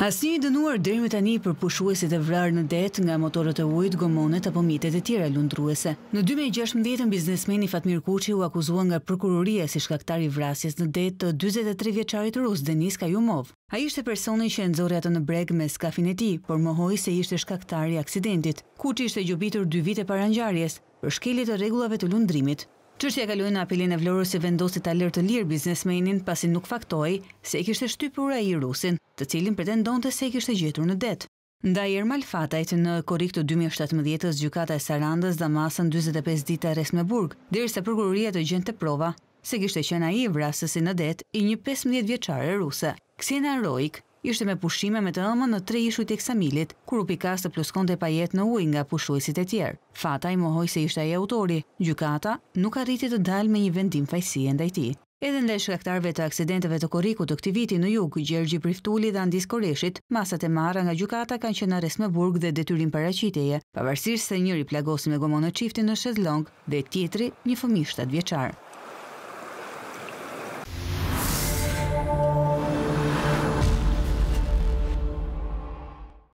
Asini dënuar deri më tani për pushuesit e vrarë në det nga motorët e ujit, gomonet apo mitet e tjera lundruese. Në 2016 biznesmeni Fatmir Kuçi u akuzua nga prokuroria si shkaktar i vrasjes në det të 43 vjeçarit rus Denis Kajumov. Ai ishte personi që e atë në breg me skafin e tij, por mohoi se ishte shkaktari i aksidentit. Kuçi ishte gjobitur 2 vite paraqëngjarjes për shkelje të rregullave të lundrimit. Qështja kalojnë në apelin e vlorës se vendosit të lërë të lirë biznesmenin pasi nuk faktoj se i kishtë shtypur i rusin, të cilin pretendon të se i kishtë gjetur në detë. Nda i Ermal Fatajt në korik të 2017-ës gjukata e Sarandës dhe masën 25 dita res me burg, dirë të prokuroria të gjente prova se kishtë e qena i vrasësi në detë i një 15 vjeqare ruse. Ksina Rojk, ishte me pushime me të ëmën në tre ishuj të eksamilit, kur u pikas të pluskon pajet në uj nga pushuesit e tjerë. Fata i mohoj se ishte e autori, gjukata nuk arriti të dalë me një vendim fajsi e ndajti. Edhe ndaj shkaktarve të aksidenteve të koriku të këti viti në jug, Gjergji Priftuli dhe Andis Koreshit, masat e mara nga gjukata kanë që në resme burg dhe detyrim paracitjeje, pavarësirë se njëri plagosi me gomonë qifti në shedlong dhe tjetri një fëmi 7 vjeqarë.